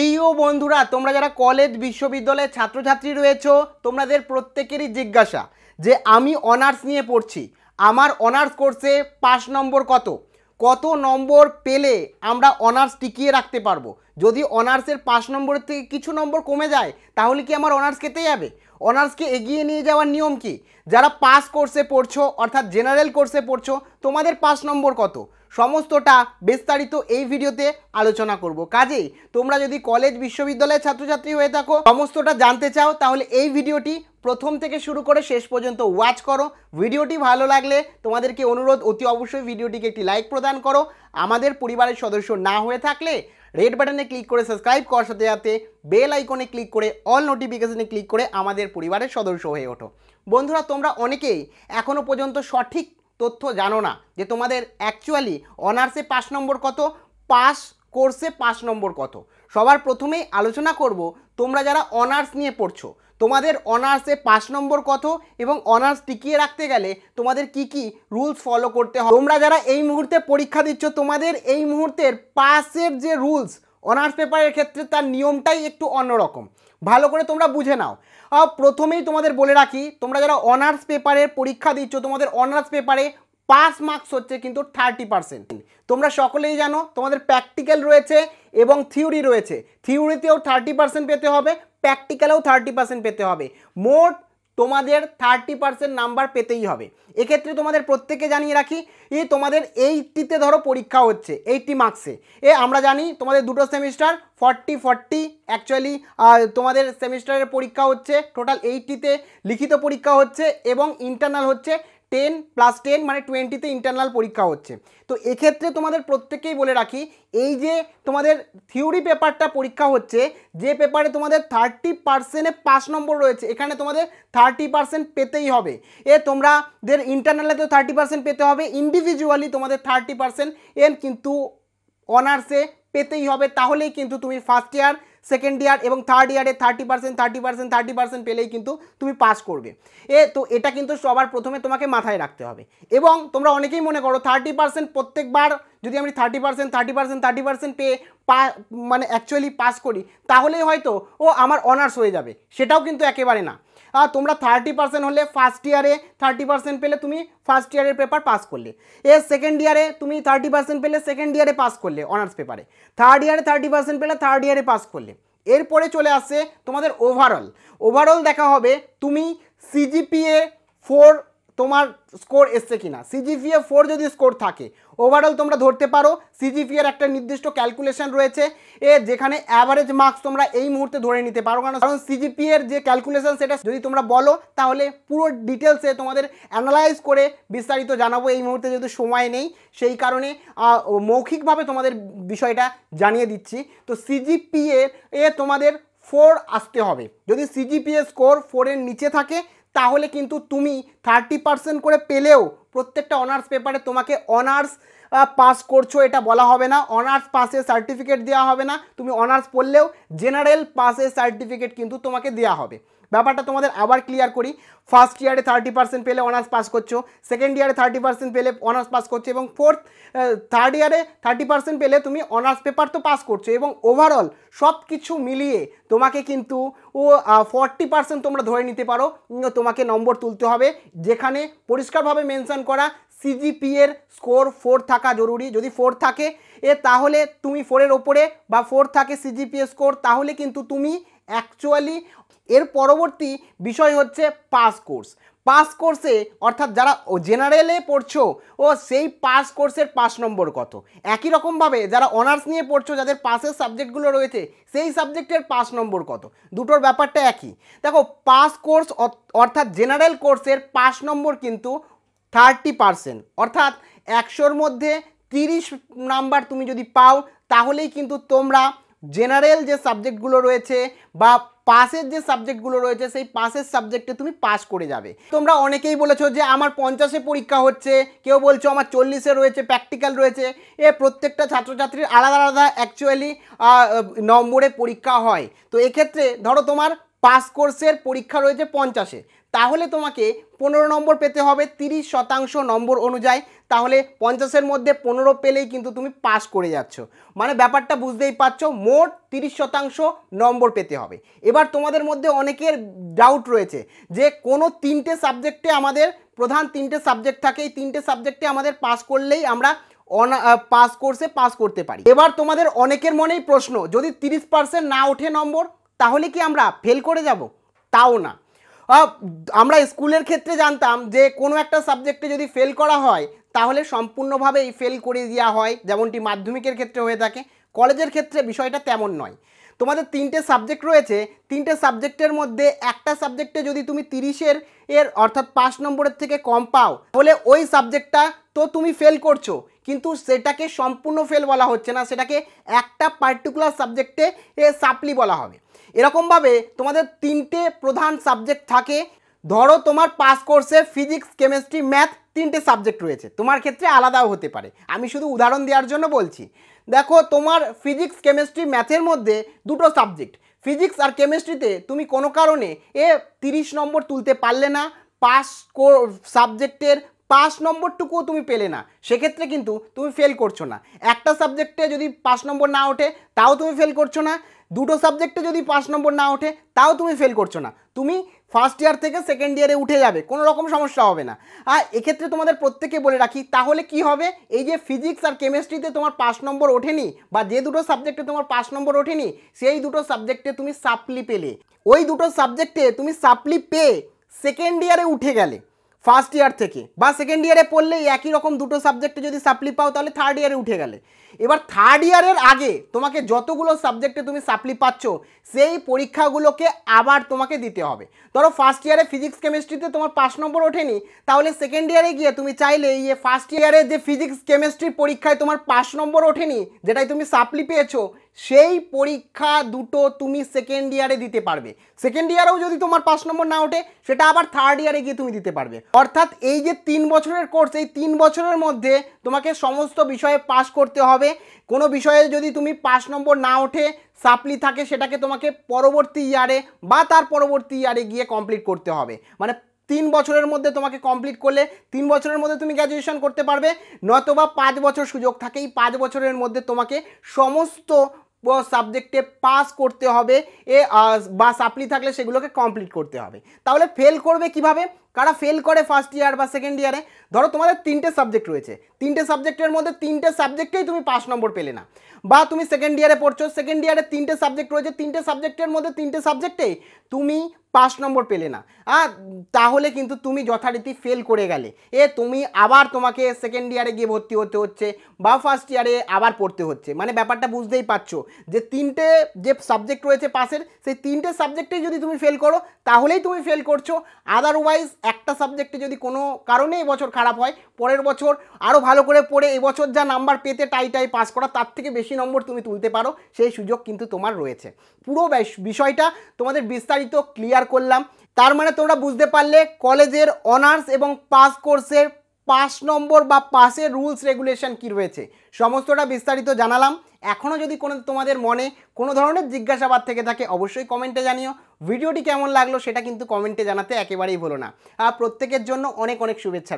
প্রিয় বন্ধুরা তোমরা যারা কলেজ বিশ্ববিদ্যালয়ের ছাত্রছাত্রী রয়েছো তোমাদের প্রত্যেকেরই জিজ্ঞাসা যে আমি অনার্স নিয়ে পড়ছি আমার অনার্স কোর্সে পাঁচ নম্বর কত কত নম্বর পেলে আমরা অনার্স টিকিয়ে রাখতে পারবো যদি অনার্সের পাঁচ নম্বরের থেকে কিছু নম্বর কমে যায় তাহলে কি আমার অনার্স কেটে যাবে অনার্সকে এগিয়ে নিয়ে যাওয়ার নিয়ম কি যারা পাস কোর্সে পড়ছো অর্থাৎ জেনারেল কোর্সে পড়ছো তোমাদের পাঁচ নম্বর কত সমস্তটা বিস্তারিত এই ভিডিওতে আলোচনা করব কাজেই তোমরা যদি কলেজ বিশ্ববিদ্যালয়ের ছাত্রছাত্রী হয়ে থাকো সমস্তটা জানতে চাও তাহলে এই ভিডিওটি প্রথম থেকে শুরু করে শেষ পর্যন্ত ওয়াচ করো ভিডিওটি ভালো লাগলে তোমাদেরকে অনুরোধ অতি অবশ্যই ভিডিওটিকে একটি লাইক প্রদান করো আমাদের পরিবারের সদস্য না হয়ে থাকলে রেড বাটনে ক্লিক করে সাবস্ক্রাইব করার সাথে সাথে বেল আইকনে ক্লিক করে অল নোটিফিকেশানে ক্লিক করে আমাদের পরিবারের সদস্য হয়ে ওঠো বন্ধুরা তোমরা অনেকেই এখনও পর্যন্ত সঠিক তথ্য জানো না যে তোমাদের অ্যাকচুয়ালি অনার্সে পাঁচ নম্বর কত পাস কোর্সে পাঁচ নম্বর কত সবার প্রথমেই আলোচনা করব তোমরা যারা অনার্স নিয়ে পড়ছো তোমাদের অনার্সে পাঁচ নম্বর কত এবং অনার্স টিকিয়ে রাখতে গেলে তোমাদের কি কি রুলস ফলো করতে হবে তোমরা যারা এই মুহূর্তে পরীক্ষা দিচ্ছ তোমাদের এই মুহূর্তের পাসের যে রুলস অনার্স পেপারের ক্ষেত্রে তার নিয়মটাই একটু অন্যরকম ভালো করে তোমরা বুঝে নাও প্রথমেই তোমাদের বলে রাখি তোমরা যারা অনার্স পেপারের পরীক্ষা দিচ্ছ তোমাদের অনার্স পেপারে পাস মার্কস হচ্ছে কিন্তু থার্টি পার্সেন্ট তোমরা সকলেই জানো তোমাদের প্র্যাকটিক্যাল রয়েছে এবং থিওরি রয়েছে থিওরিতেও থার্টি পার্সেন্ট পেতে হবে প্র্যাকটিক্যালেও থার্টি পার্সেন্ট পেতে হবে মোট তোমাদের থার্টি পার্সেন্ট নাম্বার পেতেই হবে এক্ষেত্রে তোমাদের প্রত্যেকে জানিয়ে রাখি ই তোমাদের এইটটিতে ধরো পরীক্ষা হচ্ছে এইটটি মার্কসে এ আমরা জানি তোমাদের দুটো সেমিস্টার ফর্টি ফর্টি অ্যাকচুয়ালি তোমাদের সেমিস্টারের পরীক্ষা হচ্ছে টোটাল এইটটিতে লিখিত পরীক্ষা হচ্ছে এবং ইন্টারনাল হচ্ছে টেন প্লাস টেন মানে টোয়েন্টিতে ইন্টারনাল পরীক্ষা হচ্ছে তো এক্ষেত্রে তোমাদের প্রত্যেকেই বলে রাখি এই যে তোমাদের থিওরি পেপারটা পরীক্ষা হচ্ছে যে পেপারে তোমাদের থার্টি পার্সেন্টে পাঁচ নম্বর রয়েছে এখানে তোমাদের থার্টি পার্সেন্ট পেতেই হবে এ তোমাদের ইন্টারনালে তো থার্টি পার্সেন্ট পেতে হবে ইন্ডিভিজুয়ালি তোমাদের থার্টি পার্সেন্ট এর কিন্তু অনার্সে পেতেই হবে তাহলেই কিন্তু তুমি ফার্স্ট ইয়ার সেকেন্ড ইয়ার এবং থার্ড ইয়ারে thirty percent thirty percent thirty percent পেলেই কিন্তু তুমি পাস করবে এ তো এটা কিন্তু সবার প্রথমে তোমাকে মাথায় রাখতে হবে এবং তোমরা অনেকেই মনে করো থার্টি পার্সেন্ট প্রত্যেকবার যদি আমি thirty percent thirty percent thirty percent পেয়ে পা মানে অ্যাকচুয়ালি পাস করি তাহলেই হয়তো ও আমার অনার্স হয়ে যাবে সেটাও কিন্তু একেবারে না তোমরা থার্টি পার্সেন্ট হলে ফার্স্ট ইয়ারে থার্টি পার্সেন্ট পেলে তুমি ফার্স্ট ইয়ারের পেপার পাস করলে এর সেকেন্ড ইয়ারে তুমি থার্টি পার্সেন্ট পেলে সেকেন্ড ইয়ারে পাস করলে অনার্স পেপারে থার্ড ইয়ারে থার্টি পার্সেন্ট পেলে থার্ড ইয়ারে পাস করলে এরপরে চলে আসছে তোমাদের ওভারঅল ওভারঅল দেখা হবে তুমি সিজিপিএ ফোর তোমার স্কোর এসছে কিনা সিজিপিএ ফোর যদি স্কোর থাকে ওভারঅল তোমরা ধরতে পারো সিজিপিএর একটা নির্দিষ্ট ক্যালকুলেশন রয়েছে এ যেখানে অ্যাভারেজ মার্কস তোমরা এই মুহূর্তে ধরে নিতে পারো কারণ কারণ সিজিপিএর যে ক্যালকুলেশন সেটা যদি তোমরা বলো তাহলে পুরো ডিটেলসে তোমাদের অ্যানালাইজ করে বিস্তারিত জানাবো এই মুহূর্তে যেহেতু সময় নেই সেই কারণে মৌখিকভাবে তোমাদের বিষয়টা জানিয়ে দিচ্ছি তো সিজিপিএ এ তোমাদের ফোর আসতে হবে যদি সিজিপিএ স্কোর ফোরের নিচে থাকে তাহলে কিন্তু তুমি থার্টি পার্সেন্ট করে পেলেও প্রত্যেকটা অনার্স পেপারে তোমাকে অনার্স পাস করছো এটা বলা হবে না অনার্স পাসের সার্টিফিকেট দেওয়া হবে না তুমি অনার্স পড়লেও জেনারেল পাসের সার্টিফিকেট কিন্তু তোমাকে দেওয়া হবে ব্যাপারটা তোমাদের আবার ক্লিয়ার করি ফার্স্ট ইয়ারে থার্টি পার্সেন্ট পেলে অনার্স পাস করছো সেকেন্ড ইয়ারে থার্টি পার্সেন্ট পেলে অনার্স পাস করছো এবং ফোর্থ থার্ড ইয়ারে থার্টি পার্সেন্ট পেলে তুমি অনার্স পেপার তো পাস করছো এবং ওভারঅল সব কিছু মিলিয়ে তোমাকে কিন্তু ও ফর্টি পার্সেন্ট তোমরা ধরে নিতে পারো তোমাকে নম্বর তুলতে হবে যেখানে পরিষ্কারভাবে মেনশান করা সিজিপিএর স্কোর ফোর থাকা জরুরি যদি ফোর থাকে এ তাহলে তুমি ফোরের ওপরে বা ফোর থাকে সিজিপিএ স্কোর তাহলে কিন্তু তুমি অ্যাকচুয়ালি এর পরবর্তী বিষয় হচ্ছে পাস কোর্স পাস কোর্সে অর্থাৎ যারা জেনারেলে পড়ছো ও সেই পাস কোর্সের পাস নম্বর কত একই রকমভাবে যারা অনার্স নিয়ে পড়ছো যাদের পাসের সাবজেক্টগুলো রয়েছে সেই সাবজেক্টের পাস নম্বর কত দুটোর ব্যাপারটা একই দেখো পাস কোর্স অর্থাৎ জেনারেল কোর্সের পাস নম্বর কিন্তু থার্টি পারসেন্ট অর্থাৎ একশোর মধ্যে তিরিশ নাম্বার তুমি যদি পাও তাহলেই কিন্তু তোমরা জেনারেল যে সাবজেক্টগুলো রয়েছে বা পাসের যে সাবজেক্টগুলো রয়েছে সেই পাশের সাবজেক্টে তুমি পাস করে যাবে তোমরা অনেকেই বলেছো যে আমার পঞ্চাশে পরীক্ষা হচ্ছে কেউ বলছো আমার চল্লিশে রয়েছে প্র্যাকটিক্যাল রয়েছে এ প্রত্যেকটা ছাত্রছাত্রীর আলাদা আলাদা অ্যাকচুয়ালি নম্বরে পরীক্ষা হয় তো এক্ষেত্রে ধরো তোমার পাস কোর্সের পরীক্ষা রয়েছে পঞ্চাশে তাহলে তোমাকে পনেরো নম্বর পেতে হবে তিরিশ শতাংশ নম্বর অনুযায়ী তাহলে পঞ্চাশের মধ্যে পনেরো পেলেই কিন্তু তুমি পাস করে যাচ্ছ মানে ব্যাপারটা বুঝতেই পারছো মোট তিরিশ শতাংশ নম্বর পেতে হবে এবার তোমাদের মধ্যে অনেকের ডাউট রয়েছে যে কোনো তিনটে সাবজেক্টে আমাদের প্রধান তিনটে সাবজেক্ট থাকে এই তিনটে সাবজেক্টে আমাদের পাস করলেই আমরা অনা পাস কোর্সে পাস করতে পারি এবার তোমাদের অনেকের মনেই প্রশ্ন যদি তিরিশ পার্সেন্ট না ওঠে নম্বর তাহলে কি আমরা ফেল করে যাব তাও না আমরা স্কুলের ক্ষেত্রে জানতাম যে কোনো একটা সাবজেক্টে যদি ফেল করা হয় তাহলে সম্পূর্ণভাবে এই ফেল করে দেওয়া হয় যেমনটি মাধ্যমিকের ক্ষেত্রে হয়ে থাকে কলেজের ক্ষেত্রে বিষয়টা তেমন নয় তোমাদের তিনটে সাবজেক্ট রয়েছে তিনটে সাবজেক্টের মধ্যে একটা সাবজেক্টে যদি তুমি তিরিশের এর অর্থাৎ পাঁচ নম্বরের থেকে কম পাও তাহলে ওই সাবজেক্টটা তো তুমি ফেল করছো কিন্তু সেটাকে সম্পূর্ণ ফেল বলা হচ্ছে না সেটাকে একটা পার্টিকুলার সাবজেক্টে এ সাপ্লি বলা হবে এরকমভাবে তোমাদের তিনটে প্রধান সাবজেক্ট থাকে ধরো তোমার পাস কোর্সে ফিজিক্স কেমিস্ট্রি ম্যাথ তিনটে সাবজেক্ট রয়েছে তোমার ক্ষেত্রে আলাদাও হতে পারে আমি শুধু উদাহরণ দেওয়ার জন্য বলছি দেখো তোমার ফিজিক্স কেমিস্ট্রি ম্যাথের মধ্যে দুটো সাবজেক্ট ফিজিক্স আর কেমিস্ট্রিতে তুমি কোনো কারণে এ তিরিশ নম্বর তুলতে পারলে না পাস সাবজেক্টের পাঁচ নম্বরটুকুও তুমি পেলে না সেক্ষেত্রে কিন্তু তুমি ফেল করছো না একটা সাবজেক্টে যদি পাঁচ নম্বর না ওঠে তাও তুমি ফেল করছো না দুটো সাবজেক্টে যদি পাঁচ নম্বর না ওঠে তাও তুমি ফেল করছো না তুমি ফার্স্ট ইয়ার থেকে সেকেন্ড ইয়ারে উঠে যাবে কোনো রকম সমস্যা হবে না আর এক্ষেত্রে তোমাদের প্রত্যেকে বলে রাখি তাহলে কি হবে এই যে ফিজিক্স আর কেমিস্ট্রিতে তোমার পাঁচ নম্বর ওঠেনি বা যে দুটো সাবজেক্টে তোমার পাঁচ নম্বর ওঠেনি সেই দুটো সাবজেক্টে তুমি সাপ্লি পেলে ওই দুটো সাবজেক্টে তুমি সাপ্লি পেয়ে সেকেন্ড ইয়ারে উঠে গেলে ফার্স্ট ইয়ার থেকে বা সেকেন্ড ইয়ারে পড়লে একই রকম দুটো সাবজেক্টে যদি সাপ্লি পাও তাহলে থার্ড ইয়ারে উঠে গেলে এবার থার্ড ইয়ারের আগে তোমাকে যতগুলো সাবজেক্টে তুমি সাপ্লি পাচ্ছ সেই পরীক্ষাগুলোকে আবার তোমাকে দিতে হবে ধরো ফার্স্ট ইয়ারে ফিজিক্স কেমিস্ট্রিতে তোমার পাঁচ নম্বর ওঠেনি তাহলে সেকেন্ড ইয়ারে গিয়ে তুমি চাইলে ইয়ে ফার্স্ট ইয়ারে যে ফিজিক্স কেমিস্ট্রির পরীক্ষায় তোমার পাঁচ নম্বর ওঠেনি যেটাই তুমি সাপ্লি পেয়েছো সেই পরীক্ষা দুটো তুমি সেকেন্ড ইয়ারে দিতে পারবে সেকেন্ড ইয়ারেও যদি তোমার পাঁচ নম্বর না ওঠে সেটা আবার থার্ড ইয়ারে গিয়ে তুমি দিতে পারবে অর্থাৎ এই যে তিন বছরের কোর্স এই তিন বছরের মধ্যে তোমাকে সমস্ত বিষয়ে পাশ করতে হবে হবে কোনো বিষয়ে যদি তুমি পাঁচ নম্বর না ওঠে সাপ্লি থাকে সেটাকে তোমাকে পরবর্তী ইয়ারে বা তার পরবর্তী ইয়ারে গিয়ে কমপ্লিট করতে হবে মানে তিন বছরের মধ্যে তোমাকে কমপ্লিট করলে তিন বছরের মধ্যে তুমি গ্র্যাজুয়েশন করতে পারবে নয়তো বা পাঁচ বছর সুযোগ থাকে এই পাঁচ বছরের মধ্যে তোমাকে সমস্ত সাবজেক্টে পাস করতে হবে এ বা সাপ্লি থাকলে সেগুলোকে কমপ্লিট করতে হবে তাহলে ফেল করবে কিভাবে কারা ফেল করে ফার্স্ট ইয়ার বা সেকেন্ড ইয়ারে ধরো তোমাদের তিনটে সাবজেক্ট রয়েছে তিনটে সাবজেক্টের মধ্যে তিনটে সাবজেক্টেই তুমি পাঁচ নম্বর পেলে না বা তুমি সেকেন্ড ইয়ারে পড়ছো সেকেন্ড ইয়ারে তিনটে সাবজেক্ট রয়েছে তিনটে সাবজেক্টের মধ্যে তিনটে সাবজেক্টেই তুমি পাঁচ নম্বর পেলে না হ্যাঁ তাহলে কিন্তু তুমি যথারীতি ফেল করে গেলে এ তুমি আবার তোমাকে সেকেন্ড ইয়ারে গিয়ে ভর্তি হতে হচ্ছে বা ফার্স্ট ইয়ারে আবার পড়তে হচ্ছে মানে ব্যাপারটা বুঝতেই পারছো যে তিনটে যে সাবজেক্ট রয়েছে পাশের সেই তিনটে সাবজেক্টেই যদি তুমি ফেল করো তাহলেই তুমি ফেল করছো আদারওয়াইজ একটা সাবজেক্টে যদি কোনো কারণে এবছর খারাপ হয় পরের বছর আরও ভালো করে পড়ে এবছর যা নাম্বার পেতে টাই টাই পাস করা তার থেকে বেশি নম্বর তুমি তুলতে পারো সেই সুযোগ কিন্তু তোমার রয়েছে পুরো বিষয়টা তোমাদের বিস্তারিত ক্লিয়ার শেয়ার করলাম তার মানে তোমরা বুঝতে পারলে কলেজের অনার্স এবং পাস কোর্সের পাঁচ নম্বর বা পাসের রুলস রেগুলেশন কি রয়েছে সমস্তটা বিস্তারিত জানালাম এখনও যদি কোনো তোমাদের মনে কোনো ধরনের জিজ্ঞাসাবাদ থেকে থাকে অবশ্যই কমেন্টে জানিও ভিডিওটি কেমন লাগলো সেটা কিন্তু কমেন্টে জানাতে একেবারেই ভুলো না আর প্রত্যেকের জন্য অনেক অনেক শুভেচ্ছা